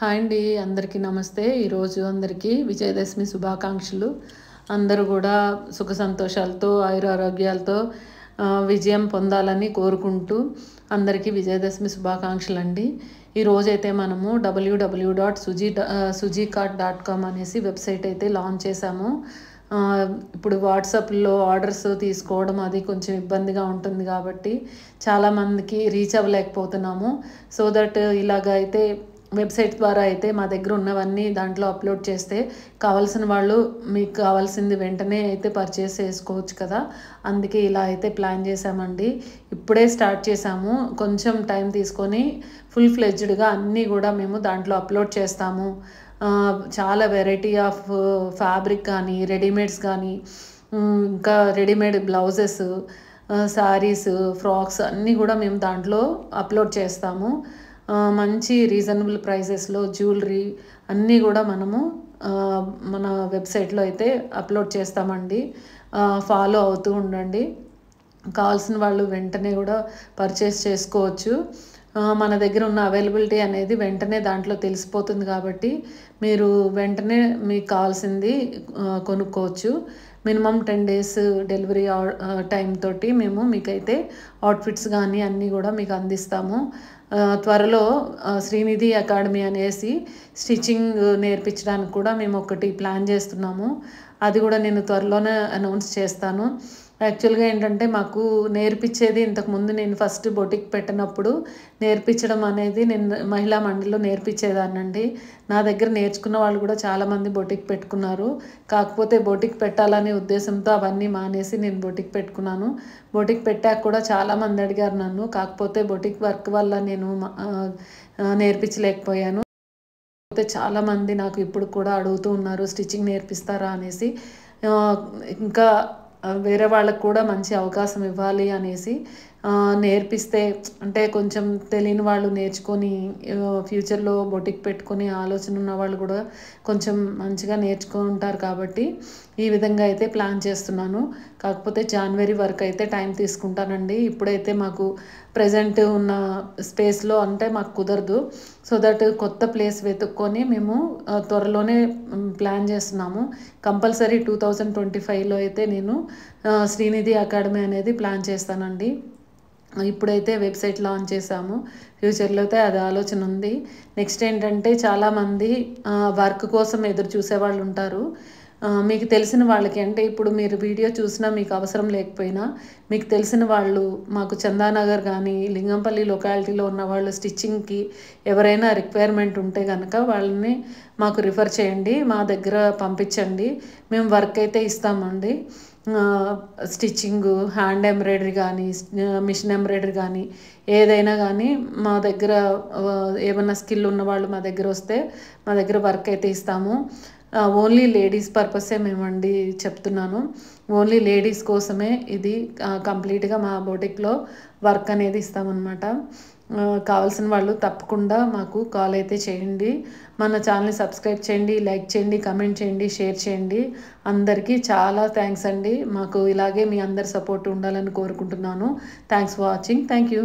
hi అండి అందరికీ నమస్తే ఈరోజు అందరికీ విజయదశమి శుభాకాంక్షలు అందరూ కూడా సుఖ సంతోషాలతో ఆయురారోగ్యాలతో విజయం పొందాలని కోరుకుంటూ అందరికీ విజయదశమి శుభాకాంక్షలు అండి ఈరోజైతే మనము WWW dot Suji Suji kart dot com అనేసి వెబ్సైట్ అయితే లాంచ్ చేశాము ఇప్పుడు వాట్సాప్లో ఆర్డర్స్ తీసుకోవడం అది కొంచెం ఇబ్బందిగా ఉంటుంది కాబట్టి చాలామందికి రీచ్ అవ్వలేకపోతున్నాము సో దట్ ఇలాగ అయితే వెబ్సైట్ ద్వారా అయితే మా దగ్గర ఉన్నవన్నీ దాంట్లో అప్లోడ్ చేస్తే కావాల్సిన వాళ్ళు మీకు కావాల్సింది వెంటనే అయితే పర్చేస్ చేసుకోవచ్చు కదా అందుకే ఇలా అయితే ప్లాన్ చేసామండి ఇప్పుడే స్టార్ట్ చేసాము కొంచెం టైం తీసుకొని ఫుల్ ఫ్లెజ్డ్గా అన్నీ కూడా మేము దాంట్లో అప్లోడ్ చేస్తాము చాలా వెరైటీ ఆఫ్ ఫ్యాబ్రిక్ కానీ రెడీమేడ్స్ కానీ ఇంకా రెడీమేడ్ బ్లౌజెస్ శారీస్ ఫ్రాక్స్ అన్నీ కూడా మేము దాంట్లో అప్లోడ్ చేస్తాము మంచి రీజనబుల్ ప్రైసెస్లో జ్యువెలరీ అన్నీ కూడా మనము మన వెబ్సైట్లో అయితే అప్లోడ్ చేస్తామండి ఫాలో అవుతూ ఉండండి కావాల్సిన వాళ్ళు వెంటనే కూడా పర్చేస్ చేసుకోవచ్చు మన దగ్గర ఉన్న అవైలబిలిటీ అనేది వెంటనే దాంట్లో తెలిసిపోతుంది కాబట్టి మీరు వెంటనే మీకు కావాల్సింది కొనుక్కోవచ్చు minimum ten days delivery time తోటి మేము మీకైతే అవుట్ఫిట్స్ కానీ అన్నీ కూడా మీకు అందిస్తాము త్వరలో శ్రీనిధి అకాడమీ అనేసి స్టిచ్చింగ్ నేర్పించడానికి కూడా మేము ఒకటి ప్లాన్ చేస్తున్నాము అది కూడా నేను త్వరలోనే అనౌన్స్ చేస్తాను యాక్చువల్గా ఏంటంటే మాకు నేర్పించేది ఇంతకుముందు నేను ఫస్ట్ బొటిక్ పెట్టినప్పుడు నేర్పించడం అనేది నేను మహిళా మండలిలో నేర్పించేదానండి నా దగ్గర నేర్చుకున్న వాళ్ళు కూడా చాలామంది బొటిక్ పెట్టుకున్నారు కాకపోతే బొటిక్ పెట్టాలనే ఉద్దేశంతో అవన్నీ మానేసి నేను బొటిక్ పెట్టుకున్నాను బొటిక్ పెట్టాక కూడా చాలామంది అడిగారు నన్ను కాకపోతే బొటిక్ వర్క్ వల్ల నేను నేర్పించలేకపోయాను కాకపోతే చాలామంది నాకు ఇప్పుడు కూడా అడుగుతూ ఉన్నారు స్టిచ్చింగ్ నేర్పిస్తారా అనేసి ఇంకా వేరే వాళ్ళకు కూడా మంచి అవకాశం ఇవ్వాలి అనేసి నేర్పిస్తే అంటే కొంచెం తెలియని వాళ్ళు నేర్చుకొని ఫ్యూచర్లో బొటిక్ పెట్టుకొని ఆలోచన ఉన్న వాళ్ళు కూడా కొంచెం మంచిగా నేర్చుకుంటారు కాబట్టి ఈ విధంగా అయితే ప్లాన్ చేస్తున్నాను కాకపోతే జనవరి వరకు అయితే టైం తీసుకుంటానండి ఇప్పుడైతే మాకు ప్రజెంట్ ఉన్న స్పేస్లో అంటే మాకు కుదరదు సో దట్ కొత్త ప్లేస్ వెతుక్కొని మేము త్వరలోనే ప్లాన్ చేస్తున్నాము కంపల్సరీ టూ థౌజండ్ ట్వంటీ ఫైవ్లో అయితే నేను శ్రీనిధి అకాడమీ అనేది ప్లాన్ చేస్తానండి ఇప్పుడైతే వెబ్సైట్ లాంచ్ చేశాము ఫ్యూచర్లో అయితే అది ఆలోచన ఉంది నెక్స్ట్ ఏంటంటే చాలామంది వర్క్ కోసం ఎదురు చూసేవాళ్ళు ఉంటారు మీకు తెలిసిన వాళ్ళకి అంటే ఇప్పుడు మీరు వీడియో చూసినా మీకు అవసరం లేకపోయినా మీకు తెలిసిన వాళ్ళు మాకు చందానగర్ కానీ లింగంపల్లి లొకాలిటీలో ఉన్న వాళ్ళు స్టిచ్చింగ్కి ఎవరైనా రిక్వైర్మెంట్ ఉంటే కనుక వాళ్ళని మాకు రిఫర్ చేయండి మా దగ్గర పంపించండి మేము వర్క్ అయితే ఇస్తామండి స్టిచ్చింగ్ హ్యాండ్ ఎంబ్రాయిడరీ కానీ మిషన్ ఎంబ్రాయిడరీ కానీ ఏదైనా కానీ మా దగ్గర ఏమైనా స్కిల్ ఉన్నవాళ్ళు మా దగ్గర వస్తే మా దగ్గర వర్క్ అయితే ఇస్తాము ఓన్లీ లేడీస్ పర్పసే మేమండి చెప్తున్నాను ఓన్లీ లేడీస్ కోసమే ఇది కంప్లీట్గా మా బోటిక్లో వర్క్ అనేది ఇస్తామన్నమాట కావాల్సిన వాళ్ళు తప్పకుండా మాకు కాల్ అయితే చేయండి మన ఛానల్ని సబ్స్క్రైబ్ చేయండి లైక్ చేయండి కమెంట్ చేయండి షేర్ చేయండి అందరికీ చాలా థ్యాంక్స్ అండి మాకు ఇలాగే మీ అందరి సపోర్ట్ ఉండాలని కోరుకుంటున్నాను thanks for watching thank you